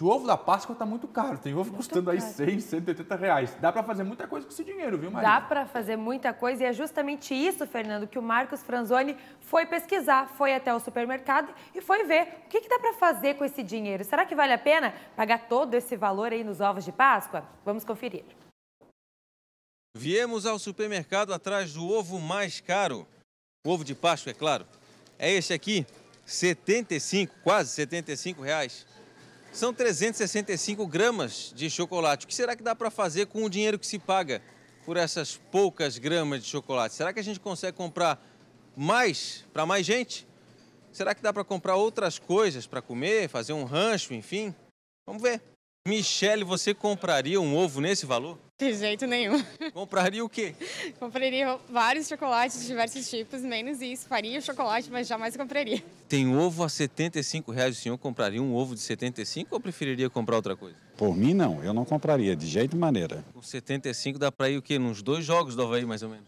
O ovo da Páscoa está muito caro, tem ovo muito tá custando caro. aí 6, 180 reais. Dá para fazer muita coisa com esse dinheiro, viu, Maria? Dá para fazer muita coisa e é justamente isso, Fernando, que o Marcos Franzoni foi pesquisar, foi até o supermercado e foi ver o que, que dá para fazer com esse dinheiro. Será que vale a pena pagar todo esse valor aí nos ovos de Páscoa? Vamos conferir. Viemos ao supermercado atrás do ovo mais caro. O ovo de Páscoa, é claro. É esse aqui, 75, quase 75 reais. São 365 gramas de chocolate. O que será que dá para fazer com o dinheiro que se paga por essas poucas gramas de chocolate? Será que a gente consegue comprar mais para mais gente? Será que dá para comprar outras coisas para comer, fazer um rancho, enfim? Vamos ver. Michele, você compraria um ovo nesse valor? De jeito nenhum. Compraria o quê? compraria vários chocolates de diversos tipos, menos isso. Faria chocolate, mas jamais compraria. Tem ovo a 75 reais. O senhor compraria um ovo de 75 ou preferiria comprar outra coisa? Por mim, não. Eu não compraria, de jeito e maneira. Com 75 dá para ir o quê? Nos dois jogos do Havaí, mais ou menos?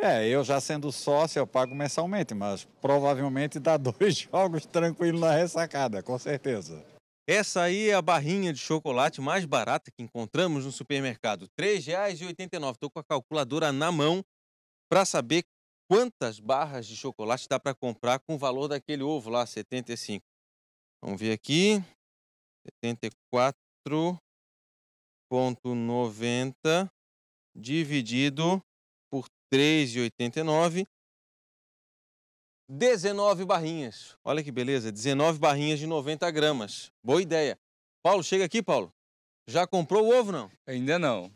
É, eu já sendo sócio, eu pago mensalmente, mas provavelmente dá dois jogos tranquilo na ressacada, com certeza. Essa aí é a barrinha de chocolate mais barata que encontramos no supermercado, R$ 3,89. Estou com a calculadora na mão para saber quantas barras de chocolate dá para comprar com o valor daquele ovo lá, 75. Vamos ver aqui. 74,90 dividido por 3,89 19 barrinhas. Olha que beleza, 19 barrinhas de 90 gramas. Boa ideia. Paulo, chega aqui, Paulo. Já comprou o ovo, não? Ainda não.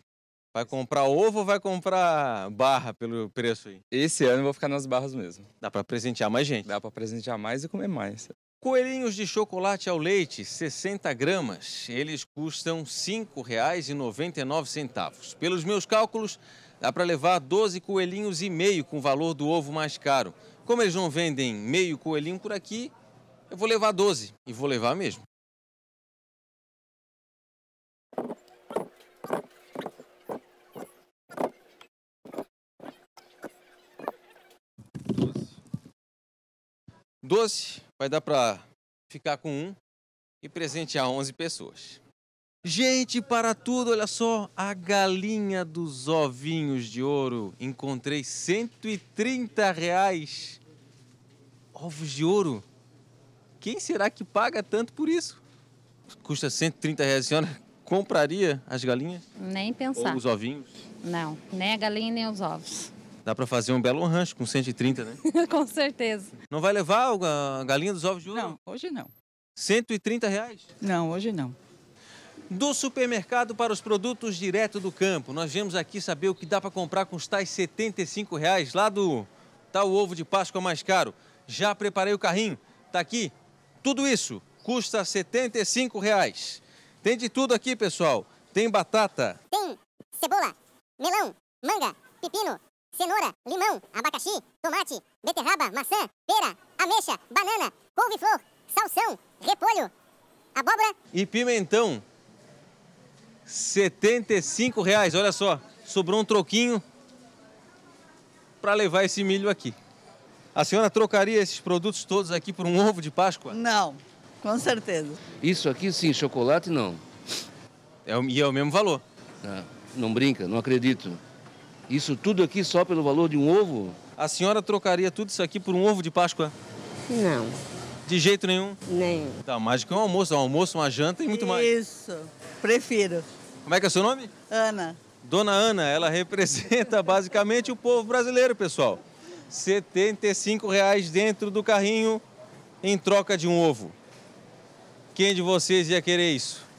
Vai comprar ovo ou vai comprar barra pelo preço aí? Esse ano eu vou ficar nas barras mesmo. Dá para presentear mais gente? Dá para presentear mais e comer mais. Coelhinhos de chocolate ao leite, 60 gramas. Eles custam R$ 5,99. Pelos meus cálculos, Dá para levar 12 coelhinhos e meio com o valor do ovo mais caro. Como eles não vendem meio coelhinho por aqui, eu vou levar 12 e vou levar mesmo. Doce vai dar para ficar com um e presentear 11 pessoas. Gente, para tudo, olha só, a galinha dos ovinhos de ouro. Encontrei 130 reais. Ovos de ouro? Quem será que paga tanto por isso? Custa 130 reais, a senhora compraria as galinhas? Nem pensar. Ou os ovinhos? Não, nem a galinha nem os ovos. Dá para fazer um belo rancho com 130, né? com certeza. Não vai levar a galinha dos ovos de ouro? Não, hoje não. 130 reais? Não, hoje não. Do supermercado para os produtos direto do campo. Nós viemos aqui saber o que dá para comprar com os tais R$ 75,00 lá do tal tá o ovo de Páscoa mais caro. Já preparei o carrinho, tá aqui. Tudo isso custa R$ 75,00. Tem de tudo aqui, pessoal. Tem batata. Tem cebola, melão, manga, pepino, cenoura, limão, abacaxi, tomate, beterraba, maçã, pera, ameixa, banana, couve-flor, salsão, repolho, abóbora... E pimentão. 75 reais, olha só, sobrou um troquinho para levar esse milho aqui. A senhora trocaria esses produtos todos aqui por um ovo de Páscoa? Não, com certeza. Isso aqui sim, chocolate não. É, e é o mesmo valor. Ah, não brinca, não acredito. Isso tudo aqui só pelo valor de um ovo? A senhora trocaria tudo isso aqui por um ovo de Páscoa? Não. De jeito nenhum? Nenhum. Tá, mais do que um almoço. Um almoço, uma janta e muito isso. mais. Isso, prefiro. Como é que é seu nome? Ana. Dona Ana, ela representa basicamente o povo brasileiro, pessoal. R$ 75,00 dentro do carrinho em troca de um ovo. Quem de vocês ia querer isso?